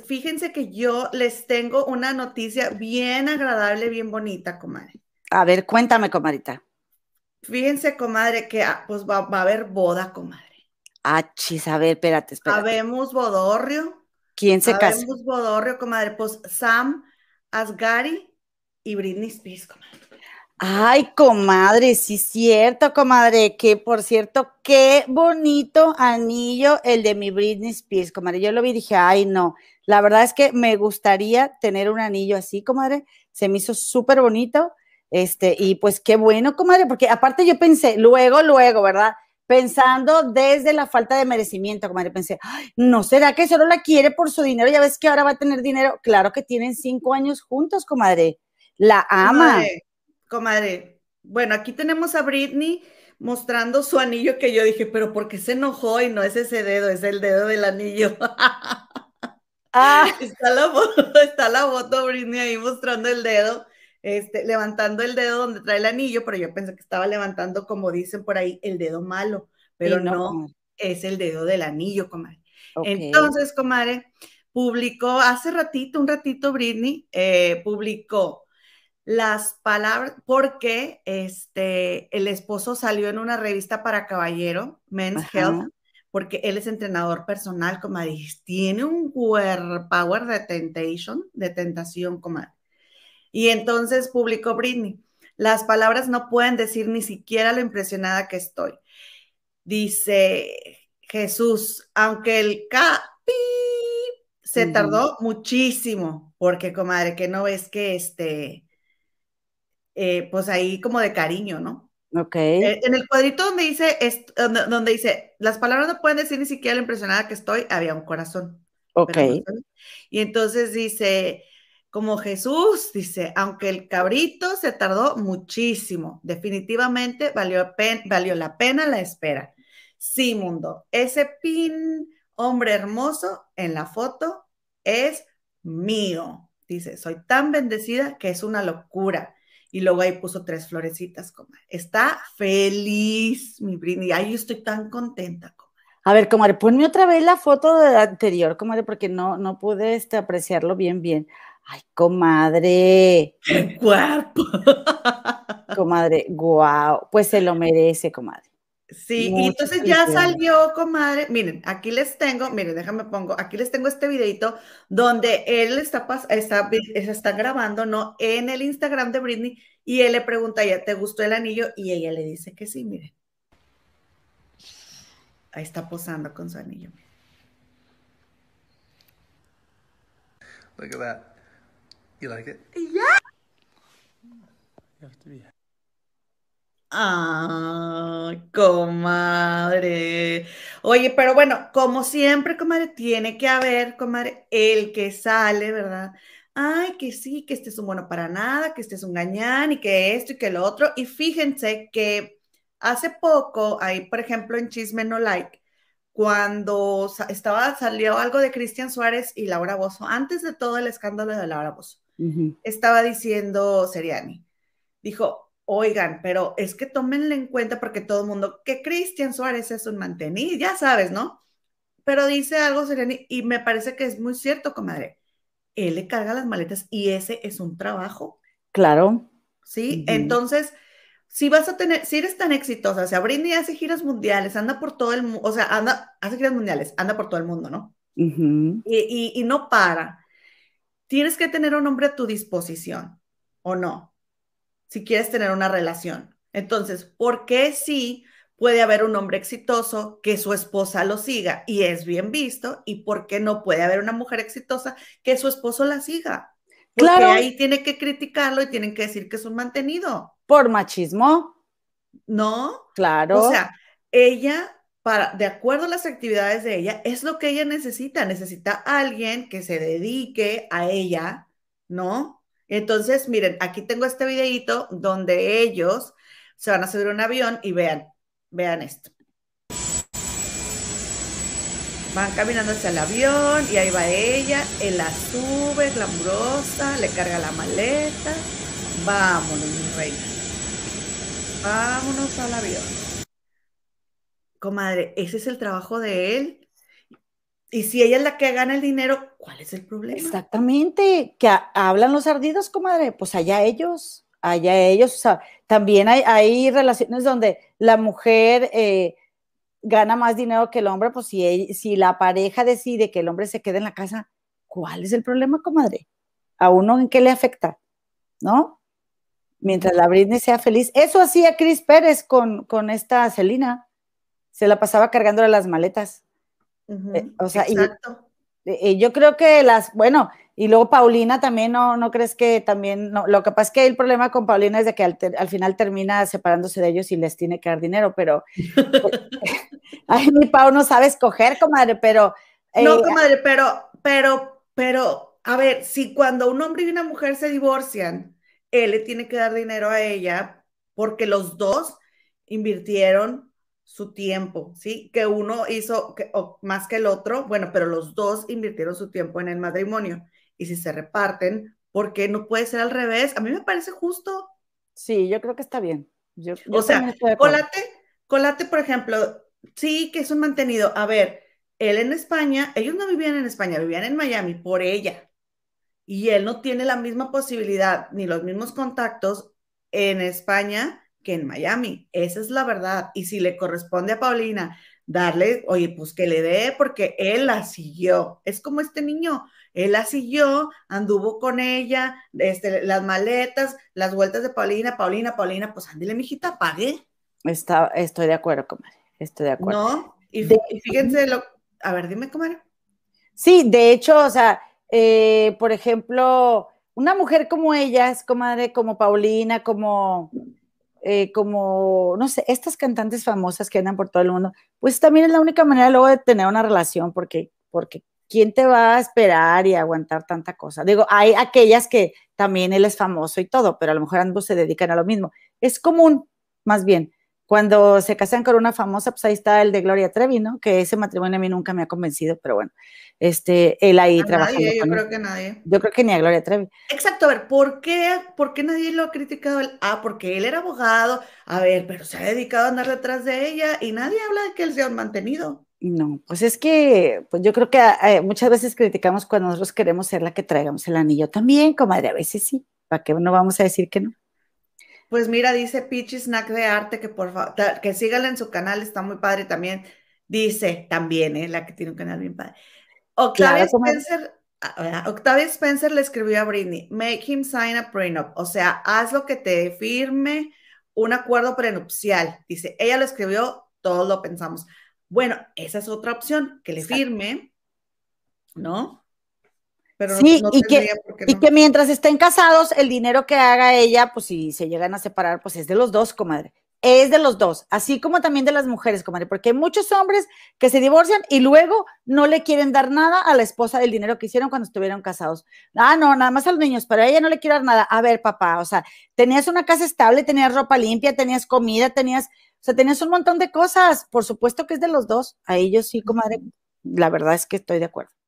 fíjense que yo les tengo una noticia bien agradable, bien bonita, comadre. A ver, cuéntame, comadita. Fíjense, comadre, que ah, pues va, a haber boda, comadre. Ah, chis, a ver, espérate, espérate. Habemos bodorrio. ¿Quién se casa? Habemos bodorrio, comadre. Pues Sam Asgari y Britney Spears, comadre. Ay, comadre, sí cierto, comadre, que por cierto, qué bonito anillo el de mi Britney Spears, comadre. Yo lo vi y dije, ay, no, la verdad es que me gustaría tener un anillo así, comadre. Se me hizo súper bonito. Este, y pues qué bueno, comadre, porque aparte yo pensé, luego, luego, ¿verdad? Pensando desde la falta de merecimiento, comadre, pensé, ¿no será que solo la quiere por su dinero? Ya ves que ahora va a tener dinero. Claro que tienen cinco años juntos, comadre. La ama comadre, bueno, aquí tenemos a Britney mostrando su anillo que yo dije, pero ¿por qué se enojó? Y no es ese dedo, es el dedo del anillo. Ah. Está la foto, está la foto Britney ahí mostrando el dedo, este, levantando el dedo donde trae el anillo, pero yo pensé que estaba levantando, como dicen por ahí, el dedo malo, pero no, es el dedo del anillo, comadre. Entonces, comadre, publicó hace ratito, un ratito Britney, eh, publicó las palabras, porque este, el esposo salió en una revista para caballero, Men's Health, porque él es entrenador personal, comadre, tiene un power de temptation, de tentación, comadre. Y entonces publicó Britney, las palabras no pueden decir ni siquiera lo impresionada que estoy. Dice Jesús, aunque el capi se tardó muchísimo, porque comadre, que no ves que este eh, pues ahí como de cariño, ¿no? Eh, en el cuadrito donde dice, donde, dice, las palabras no pueden decir ni siquiera la impresionada que estoy, había un corazón. Ok. y entonces dice, como Jesús, dice, aunque el cabrito se tardó muchísimo, definitivamente valió, valió la pena la espera. Sí, mundo, ese pin hombre hermoso en la foto es mío. Dice, soy tan bendecida que es una locura. Y luego ahí puso tres florecitas, comadre. Está feliz, mi Brini. Ay, yo estoy tan contenta, comadre. A ver, comadre, ponme otra vez la foto de anterior, comadre, porque no, no pude este, apreciarlo bien, bien. Ay, comadre. ¡Qué cuerpo! Comadre, guau. Pues se lo merece, comadre. Sí, y entonces ya salió, comadre. Miren, aquí les tengo, miren, déjame pongo, aquí les tengo este videito donde él está, está, está grabando, ¿no? En el Instagram de Britney y él le pregunta ya, ¿te gustó el anillo? Y ella le dice que sí, miren. Ahí está posando con su anillo. Look at that. You like it? Yeah. ¡Ay, ah, comadre. Oye, pero bueno, como siempre, comadre, tiene que haber, comadre, el que sale, ¿verdad? Ay, que sí, que este es un bueno para nada, que este es un gañán y que esto y que lo otro. Y fíjense que hace poco, ahí, por ejemplo, en Chisme No Like, cuando estaba, salió algo de Cristian Suárez y Laura Bozo, antes de todo el escándalo de Laura Bozo, estaba diciendo Seriani, dijo, Oigan, pero es que tómenle en cuenta porque todo el mundo, que Cristian Suárez es un mantenido, ya sabes, ¿no? Pero dice algo, Sereni, y me parece que es muy cierto, comadre. Él le carga las maletas y ese es un trabajo. Claro. Sí, entonces, si vas a tener, si eres tan exitosa, o sea, y hace giras mundiales, anda por todo el mundo, o sea, anda, hace giras mundiales, anda por todo el mundo, ¿no? y no para. Tienes que tener un hombre a tu disposición, ¿o no? si quieres tener una relación. Entonces, ¿por qué sí puede haber un hombre exitoso que su esposa lo siga y es bien visto? ¿Y por qué no puede haber una mujer exitosa que su esposo la siga? Porque claro. ahí tiene que criticarlo y tienen que decir que es un mantenido. Por machismo. No. Claro. O sea, ella para, de acuerdo a las actividades de ella, es lo que ella necesita. Necesita a alguien que se dedique a ella, ¿no? Entonces, miren, aquí tengo este videito donde ellos se van a subir un avión y vean, vean esto. Van caminando hacia el avión y ahí va ella, él la sube, glamurosa, le carga la maleta. Vámonos, mi reina. Vámonos al avión. Comadre, ese es el trabajo de él y si ella es la que gana el dinero, ¿cuál es el problema? Exactamente, que hablan los ardidos, comadre, pues allá ellos, allá ellos, o sea, también hay, relaciones donde la mujer eh, gana más dinero que el hombre, pues si, si la pareja decide que el hombre se quede en la casa, ¿cuál es el problema, comadre? ¿A uno en qué le afecta? ¿No? Mientras la Britney sea feliz. Eso hacía Chris Pérez con, con esta Celina. Se la pasaba cargándole las maletas. Eh, o sea, Y, yo creo que las, bueno, y luego Paulina también, ¿no, crees que también, lo que pasa es que el problema con Paulina es de que al, final termina separándose de ellos y les tiene que dar dinero, pero eh, ay, mi Pau no sabe escoger, comadre, pero... Eh, no, comadre, pero, pero, pero, a ver, si cuando un hombre y una mujer se divorcian, él le tiene que dar dinero a ella porque los dos invirtieron su tiempo, ¿sí? Que uno hizo que, más que el otro, bueno, pero los dos invirtieron su tiempo en el matrimonio. Y si se reparten, ¿por qué no puede ser al revés? A mí me parece justo. Sí, yo creo que está bien. o sea, colate, colate, por ejemplo, sí que es un mantenido. A ver, él en España, ellos no vivían en España, vivían en Miami por ella. Y él no tiene la misma posibilidad ni los mismos contactos en España que en Miami. Esa es la verdad. Y si le corresponde a Paulina darle, oye, pues que le dé porque él la siguió. Es como este niño, él la siguió, anduvo con ella, este, las maletas, las vueltas de Paulina, Paulina, Paulina, pues ándale, mijita, pague. Está, estoy de acuerdo, comadre, estoy de acuerdo. No, y, fíjense lo, a ver, dime, comadre. Sí, de hecho, o sea, eh, por ejemplo, una mujer como ella es, comadre, como Paulina, como eh, como, no sé, estas cantantes famosas que andan por todo el mundo, pues también es la única manera luego de tener una relación, porque, porque ¿quién te va a esperar y aguantar tanta cosa? Digo, hay aquellas que también él es famoso y todo, pero a lo mejor ambos se dedican a lo mismo. Es común, más bien. Cuando se casan con una famosa, pues ahí está el de Gloria Trevi, ¿no? Que ese matrimonio a mí nunca me ha convencido, pero bueno este, él ahí a Nadie, yo creo que nadie. Yo creo que ni a Gloria Trevi. Exacto, a ver, ¿por qué, por qué nadie lo ha criticado? Ah, porque él era abogado, a ver, pero se ha dedicado a andar detrás de ella y nadie habla de que él se un mantenido. No, pues es que pues yo creo que eh, muchas veces criticamos cuando nosotros queremos ser la que traigamos el anillo también, comadre, a veces sí, ¿para qué no vamos a decir que no? Pues mira, dice Pichi Snack de Arte que por favor, que sígala en su canal, está muy padre también. Dice también, eh, la que tiene un canal bien padre. Octavia, Spencer, le escribió a Britney, make him sign a prenup, o sea, haz lo que te firme un acuerdo prenupcial. Dice, ella lo escribió, todos lo pensamos. Bueno, esa es otra opción, que le firme, ¿no? Pero sí, y, que, que mientras estén casados, el dinero que haga ella, pues si se llegan a separar, pues es de los dos, comadre es de los dos, así como también de las mujeres, comadre, porque hay muchos hombres que se divorcian y luego no le quieren dar nada a la esposa del dinero que hicieron cuando estuvieron casados. Ah, no, nada más a los niños, pero ella no le quiero dar nada. A ver, papá, o sea, tenías una casa estable, tenías ropa limpia, tenías comida, tenías, o sea, tenías un montón de cosas. Por supuesto que es de los dos. A ellos sí, comadre, la verdad es que estoy de acuerdo.